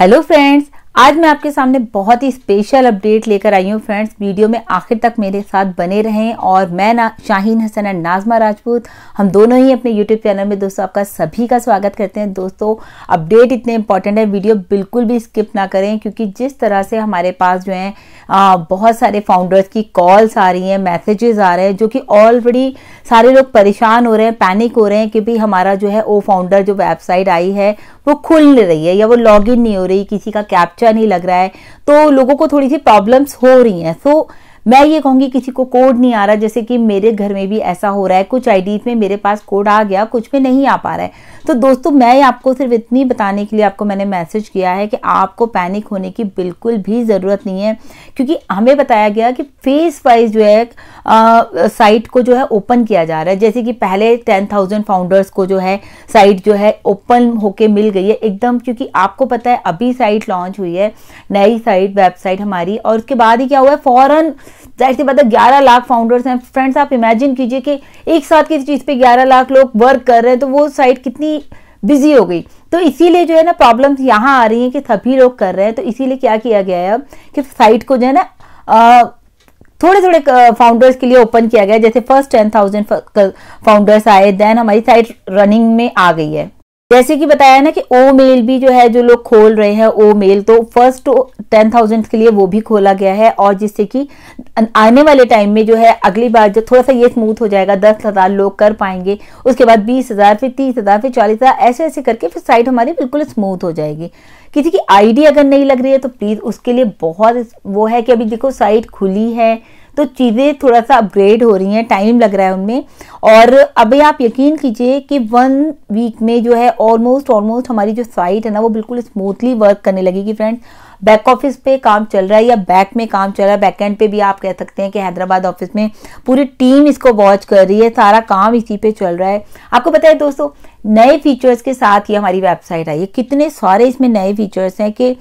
hello friends आज मैं आपके सामने बहुत ही स्पेशल अपडेट लेकर आई हूँ फ्रेंड्स वीडियो में आखिर तक मेरे साथ बने रहें और मैं ना शाहीन हसन एंड नाजमा राजपूत हम दोनों ही अपने यूट्यूब चैनल में दोस्तों आपका सभी का स्वागत करते हैं दोस्तों अपडेट इतने इंपॉर्टेंट है वीडियो बिल्कुल भी स्किप ना करें क्योंकि जिस तरह से हमारे पास जो है आ, बहुत सारे फाउंडर्स की कॉल्स आ रही हैं मैसेजेस आ रहे हैं जो कि ऑलरेडी सारे लोग परेशान हो रहे हैं पैनिक हो रहे हैं कि भाई हमारा जो है ओ फाउंडर जो वेबसाइट आई है वो खुल नहीं रही है या वो लॉग इन नहीं हो रही किसी का कैप्चा नहीं लग रहा है तो लोगों को थोड़ी सी प्रॉब्लम्स हो रही हैं सो so, मैं ये कहूँगी किसी को कोड नहीं आ रहा जैसे कि मेरे घर में भी ऐसा हो रहा है कुछ आई में मेरे पास कोड आ गया कुछ में नहीं आ पा रहा है तो दोस्तों मैं आपको सिर्फ इतनी बताने के लिए आपको मैंने मैसेज किया है कि आपको पैनिक होने की बिल्कुल भी ज़रूरत नहीं है क्योंकि हमें बताया गया कि फेस वाइज जो है साइट को जो है ओपन किया जा रहा है जैसे कि पहले टेन थाउजेंड फाउंडर्स को जो है साइट जो है ओपन होके मिल गई है एकदम क्योंकि आपको पता है अभी साइट लॉन्च हुई है नई साइट वेबसाइट हमारी और उसके बाद ही क्या हुआ है फ़ौरन जाहिर सी बात है ग्यारह लाख फाउंडर्स हैं फ्रेंड्स आप इमेजिन कीजिए कि एक साथ किसी चीज़ पे ग्यारह लाख लोग वर्क कर रहे हैं तो वो साइट कितनी बिजी हो गई तो इसीलिए जो है ना प्रॉब्लम्स यहाँ आ रही हैं कि सभी लोग कर रहे हैं तो इसीलिए क्या किया गया है अब कि साइट को जो है ना थोड़े थोड़े फाउंडर्स के लिए ओपन किया गया जैसे फर्स्ट टेन थाउजेंड फाउंडर्स आए देन हमारी साइट रनिंग में आ गई है जैसे कि बताया ना कि ओ मेल भी जो है जो लोग खोल रहे हैं ओ मेल तो फर्स्ट टेन थाउजेंड के लिए वो भी खोला गया है और जिससे कि आने वाले टाइम में जो है अगली बार जो थोड़ा सा ये स्मूथ हो जाएगा दस हज़ार लोग कर पाएंगे उसके बाद बीस हज़ार फिर तीस हज़ार फिर चालीस हज़ार ऐसे ऐसे करके फिर साइट हमारी बिल्कुल स्मूथ हो जाएगी किसी की आईडी अगर नहीं लग रही है तो प्लीज़ उसके लिए बहुत वो है कि अभी देखो साइट खुली है तो चीज़ें थोड़ा सा अपग्रेड हो रही हैं टाइम लग रहा है उनमें और अभी आप यकीन कीजिए कि वन वीक में जो है ऑलमोस्ट ऑलमोस्ट हमारी जो साइट है ना वो बिल्कुल स्मूथली वर्क करने लगेगी फ्रेंड्स बैक ऑफिस पे काम चल रहा है या बैक में काम चल रहा है बैक एंड पे भी आप कह सकते हैं कि हैदराबाद ऑफिस में पूरी टीम इसको वॉच कर रही है सारा काम इसी पे चल रहा है आपको पता है दोस्तों नए फीचर्स के साथ ये हमारी वेबसाइट आई है कितने सारे इसमें नए फीचर्स हैं कि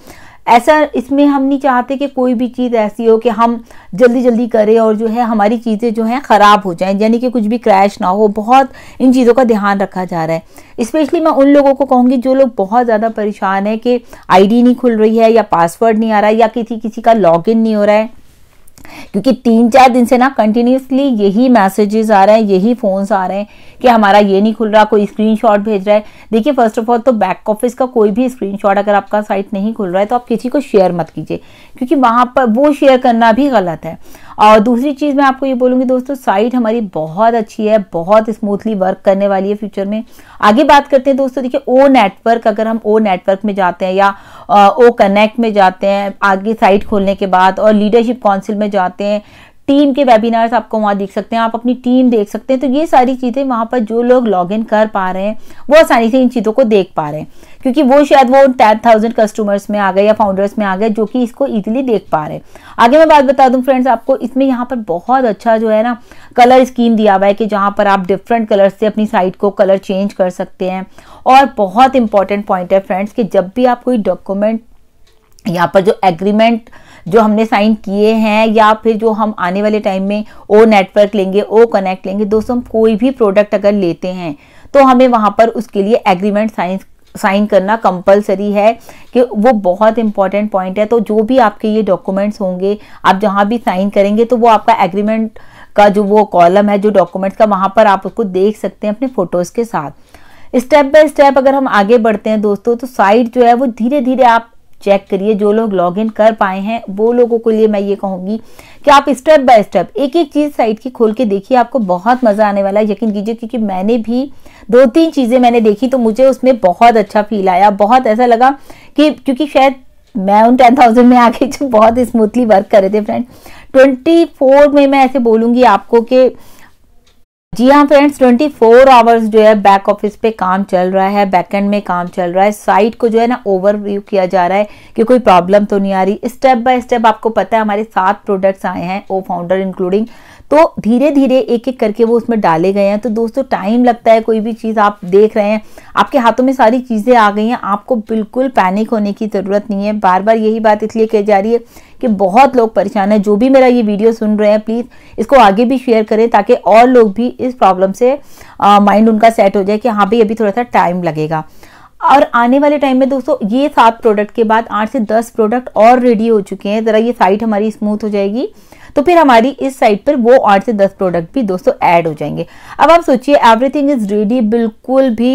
ऐसा इसमें हम नहीं चाहते कि कोई भी चीज़ ऐसी हो कि हम जल्दी जल्दी करें और जो है हमारी चीज़ें जो हैं ख़राब हो जाएं यानी कि कुछ भी क्रैश ना हो बहुत इन चीज़ों का ध्यान रखा जा रहा है स्पेशली मैं उन लोगों को कहूँगी जो लोग बहुत ज़्यादा परेशान है कि आईडी नहीं खुल रही है या पासवर्ड नहीं आ रहा है या किसी किसी का लॉगिन नहीं हो रहा है क्योंकि तीन चार दिन से ना कंटिन्यूसली यही मैसेजेस आ रहे हैं यही फोन्स आ रहे हैं कि हमारा ये नहीं खुल रहा कोई स्क्रीनशॉट भेज रहा है देखिए फर्स्ट ऑफ ऑल तो बैक ऑफिस का कोई भी स्क्रीनशॉट अगर आपका साइट नहीं खुल रहा है तो आप किसी को शेयर मत कीजिए क्योंकि वहां पर वो शेयर करना भी गलत है और दूसरी चीज़ मैं आपको ये बोलूँगी दोस्तों साइट हमारी बहुत अच्छी है बहुत स्मूथली वर्क करने वाली है फ्यूचर में आगे बात करते हैं दोस्तों देखिए ओ नेटवर्क अगर हम ओ नेटवर्क में जाते हैं या ओ कनेक्ट में जाते हैं आगे साइट खोलने के बाद और लीडरशिप काउंसिल में जाते हैं टीम के वेबिनार्स आपको वहां देख सकते हैं आप अपनी टीम देख सकते हैं तो ये सारी चीज़ें वहां पर जो लोग लॉग इन कर पा रहे हैं वो आसानी से इन चीज़ों को देख पा रहे हैं क्योंकि वो शायद वो टेन थाउजेंड कस्टमर्स में आ गए या फाउंडर्स में आ गए जो कि इसको इजिली देख पा रहे हैं आगे मैं बात बता दूं फ्रेंड्स आपको इसमें यहाँ पर बहुत अच्छा जो है ना कलर स्कीम दिया हुआ है कि जहाँ पर आप डिफरेंट कलर से अपनी साइट को कलर चेंज कर सकते हैं और बहुत इंपॉर्टेंट पॉइंट है फ्रेंड्स कि जब भी आप कोई डॉक्यूमेंट यहाँ पर जो एग्रीमेंट जो हमने साइन किए हैं या फिर जो हम आने वाले टाइम में ओ नेटवर्क लेंगे ओ कनेक्ट लेंगे दोस्तों हम कोई भी प्रोडक्ट अगर लेते हैं तो हमें वहाँ पर उसके लिए एग्रीमेंट साइन साइन करना कंपलसरी है कि वो बहुत इंपॉर्टेंट पॉइंट है तो जो भी आपके ये डॉक्यूमेंट्स होंगे आप जहाँ भी साइन करेंगे तो वो आपका एग्रीमेंट का जो वो कॉलम है जो डॉक्यूमेंट्स का वहाँ पर आप उसको देख सकते हैं अपने फ़ोटोज़ के साथ स्टेप बाय स्टेप अगर हम आगे बढ़ते हैं दोस्तों तो साइट जो है वो धीरे धीरे आप चेक करिए जो लोग लॉग इन कर पाए हैं वो लोगों के लिए मैं ये कहूंगी कि आप स्टेप बाय स्टेप एक एक चीज़ साइट की खोल के देखिए आपको बहुत मज़ा आने वाला है यकीन कीजिए क्योंकि मैंने भी दो तीन चीज़ें मैंने देखी तो मुझे उसमें बहुत अच्छा फील आया बहुत ऐसा लगा कि क्योंकि शायद मैं उन टेन थाउजेंड में आके जो बहुत स्मूथली वर्क कर रहे थे फ्रेंड ट्वेंटी फोर में मैं ऐसे बोलूंगी आपको कि जी हाँ फ्रेंड्स 24 आवर्स जो है बैक ऑफिस पे काम चल रहा है बैक एंड में काम चल रहा है साइट को जो है ना ओवरव्यू किया जा रहा है कि कोई प्रॉब्लम तो नहीं आ रही स्टेप बाय स्टेप आपको पता है हमारे सात प्रोडक्ट्स आए हैं ओ फाउंडर इंक्लूडिंग तो धीरे धीरे एक एक करके वो उसमें डाले गए हैं तो दोस्तों टाइम लगता है कोई भी चीज़ आप देख रहे हैं आपके हाथों में सारी चीज़ें आ गई हैं आपको बिल्कुल पैनिक होने की ज़रूरत नहीं है बार बार यही बात इसलिए कही जा रही है कि बहुत लोग परेशान हैं जो भी मेरा ये वीडियो सुन रहे हैं प्लीज़ इसको आगे भी शेयर करें ताकि और लोग भी इस प्रॉब्लम से माइंड उनका सेट हो जाए कि हाँ भाई अभी थोड़ा सा टाइम लगेगा और आने वाले टाइम में दोस्तों ये सात प्रोडक्ट के बाद आठ से दस प्रोडक्ट और रेडी हो चुके हैं ज़रा ये साइट हमारी स्मूथ हो जाएगी तो फिर हमारी इस साइट पर वो आठ से दस प्रोडक्ट भी दोस्तों ऐड हो जाएंगे अब आप सोचिए एवरीथिंग इज रेडी बिल्कुल भी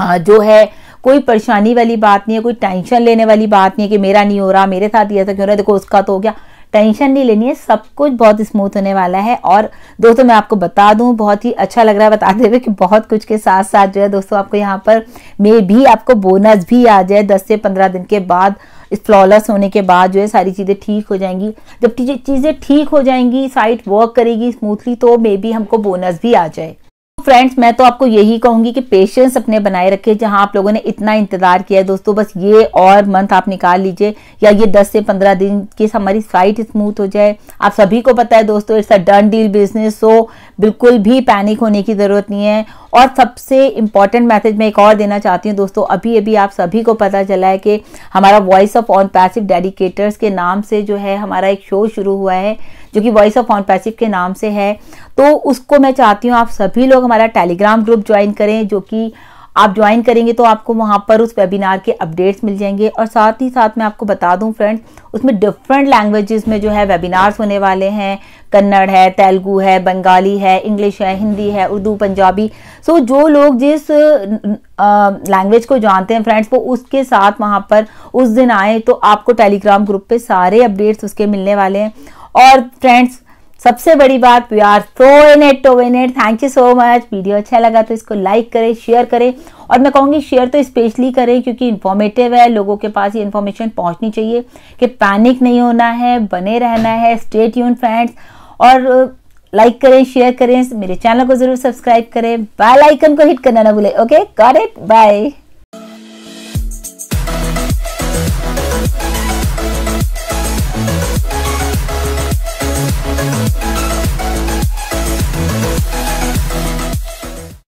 जो है कोई परेशानी वाली बात नहीं है कोई टेंशन लेने वाली बात नहीं है कि मेरा नहीं हो रहा मेरे साथ ही ऐसा क्यों रहा देखो उसका तो हो गया टेंशन नहीं लेनी है सब कुछ बहुत स्मूथ होने वाला है और दोस्तों मैं आपको बता दूं बहुत ही अच्छा लग रहा है बताते हुए कि बहुत कुछ के साथ साथ जो है दोस्तों आपको यहाँ पर मे भी आपको बोनस भी आ जाए दस से पंद्रह दिन के बाद फ्लॉलेस होने के बाद जो है सारी चीज़ें ठीक हो जाएंगी जब चीज़ें ठीक हो जाएंगी साइट वर्क करेगी स्मूथली तो मे बी हमको बोनस भी आ जाए फ्रेंड्स तो मैं तो आपको यही कहूंगी कि पेशेंस अपने बनाए रखें जहां आप लोगों ने इतना इंतजार किया है दोस्तों बस ये और मंथ आप निकाल लीजिए या ये 10 से 15 दिन की हमारी साइट स्मूथ हो जाए आप सभी को पता है दोस्तों it's a done deal business so बिल्कुल भी पैनिक होने की ज़रूरत नहीं है और सबसे इम्पॉर्टेंट मैसेज मैं एक और देना चाहती हूँ दोस्तों अभी अभी आप सभी को पता चला है कि हमारा voice of on passive dedicators के नाम से जो है हमारा एक शो शुरू हुआ है जो कि वॉइस ऑफ ऑन पैसिव के नाम से है तो उसको मैं चाहती हूँ आप सभी लोग हमारा टेलीग्राम ग्रुप ज्वाइन करें जो कि आप ज्वाइन करेंगे तो आपको वहाँ पर उस वेबिनार के अपडेट्स मिल जाएंगे और साथ ही साथ मैं आपको बता दूँ फ्रेंड्स उसमें डिफरेंट लैंग्वेजेस में जो है वेबिनार्स होने वाले हैं कन्नड़ है तेलुगु है बंगाली है इंग्लिश है हिंदी है उर्दू पंजाबी सो so, जो लोग जिस लैंग्वेज को जानते हैं फ्रेंड्स वो उसके साथ वहाँ पर उस दिन आए तो आपको टेलीग्राम ग्रुप पे सारे अपडेट्स उसके मिलने वाले हैं और फ्रेंड्स सबसे बड़ी बात we are so in eight to in eight thank you so much video अच्छा लगा तो इसको लाइक करें शेयर करें और मैं कहूंगी शेयर तो स्पेशली करें क्योंकि इन्फॉर्मेटिव है लोगों के पास ये इन्फॉर्मेशन पहुंचनी चाहिए कि पैनिक नहीं होना है बने रहना है स्टेट यून फ्रेंड्स और लाइक uh, करें शेयर करें मेरे चैनल को जरूर सब्सक्राइब करें बेल आइकन को हिट करना ना भूले ओके गॉट इट बाय